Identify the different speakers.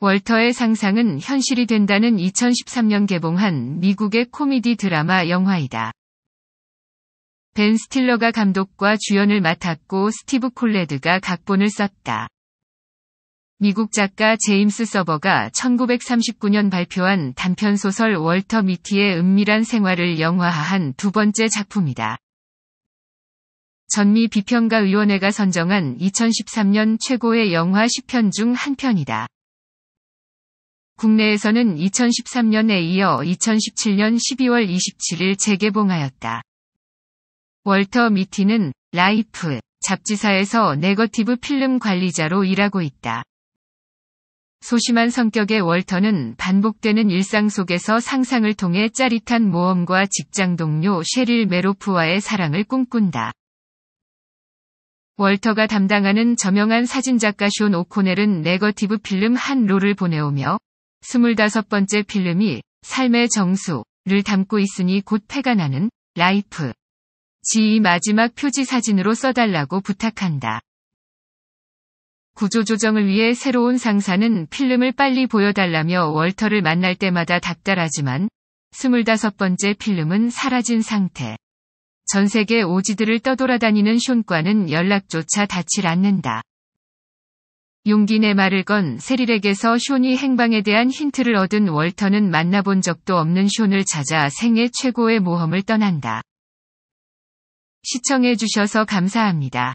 Speaker 1: 월터의 상상은 현실이 된다는 2013년 개봉한 미국의 코미디 드라마 영화이다. 벤 스틸러가 감독과 주연을 맡았고 스티브 콜레드가 각본을 썼다. 미국 작가 제임스 서버가 1939년 발표한 단편 소설 월터 미티의 은밀한 생활을 영화화한 두 번째 작품이다. 전미 비평가 위원회가 선정한 2013년 최고의 영화 10편 중 한 편이다. 국내에서는 2013년에 이어 2017년 12월 27일 재개봉하였다. 월터 미티는 라이프 잡지사에서 네거티브 필름 관리자로 일하고 있다. 소심한 성격의 월터는 반복되는 일상 속에서 상상을 통해 짜릿한 모험과 직장 동료 쉐릴 메로프와의 사랑을 꿈꾼다. 월터가 담당하는 저명한 사진작가 쇼 오코넬은 네거티브 필름 한 롤을 보내오며 25번째 필름이 삶의 정수를 담고 있으니 곧 패가 나는 라이프. 지이 마지막 표지 사진으로 써달라고 부탁한다. 구조 조정을 위해 새로운 상사는 필름을 빨리 보여달라며 월터를 만날 때마다 답답하지만 25번째 필름은 사라진 상태. 전 세계 오지들을 떠돌아다니는 쇼과는 연락조차 닿질 않는다. 용기내 말을 건 세릴에게서 쇼니 행방에 대한 힌트를 얻은 월터는 만나본 적도 없는 숀를 찾아 생애 최고의 모험을 떠난다.
Speaker 2: 시청해주셔서 감사합니다.